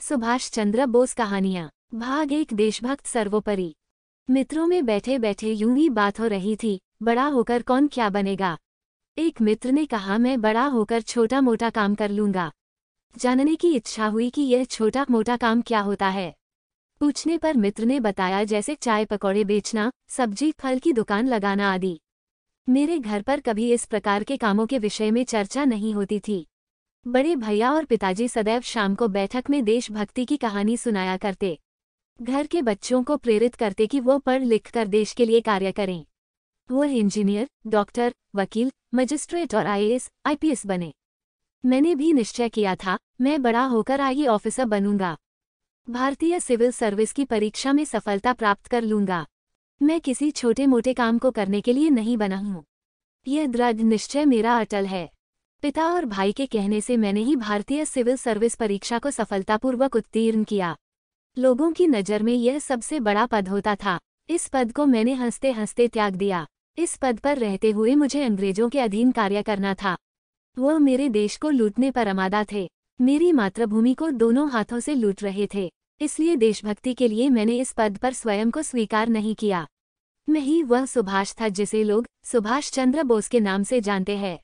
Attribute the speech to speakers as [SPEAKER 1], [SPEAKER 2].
[SPEAKER 1] सुभाष चंद्र बोस कहानियाँ भाग एक देशभक्त सर्वोपरि मित्रों में बैठे बैठे यूं ही बात हो रही थी बड़ा होकर कौन क्या बनेगा एक मित्र ने कहा मैं बड़ा होकर छोटा मोटा काम कर लूंगा जानने की इच्छा हुई कि यह छोटा मोटा काम क्या होता है पूछने पर मित्र ने बताया जैसे चाय पकौड़े बेचना सब्जी फल की दुकान लगाना आदि मेरे घर पर कभी इस प्रकार के कामों के विषय में चर्चा नहीं होती थी बड़े भैया और पिताजी सदैव शाम को बैठक में देशभक्ति की कहानी सुनाया करते घर के बच्चों को प्रेरित करते कि वो पढ़ लिख कर देश के लिए कार्य करें वो इंजीनियर डॉक्टर वकील मजिस्ट्रेट और आईएएस, आईपीएस बने मैंने भी निश्चय किया था मैं बड़ा होकर आई ऑफिसर बनूंगा भारतीय सिविल सर्विस की परीक्षा में सफलता प्राप्त कर लूंगा मैं किसी छोटे मोटे काम को करने के लिए नहीं बना हूँ यह दृढ़ निश्चय मेरा अटल है पिता और भाई के कहने से मैंने ही भारतीय सिविल सर्विस परीक्षा को सफलतापूर्वक उत्तीर्ण किया लोगों की नज़र में यह सबसे बड़ा पद होता था इस पद को मैंने हंसते हंसते त्याग दिया इस पद पर रहते हुए मुझे अंग्रेजों के अधीन कार्य करना था वह मेरे देश को लूटने पर अमादा थे मेरी मातृभूमि को दोनों हाथों से लूट रहे थे इसलिए देशभक्ति के लिए मैंने इस पद पर स्वयं को स्वीकार नहीं किया मैं ही वह सुभाष था जिसे लोग सुभाष चंद्र बोस के नाम से जानते हैं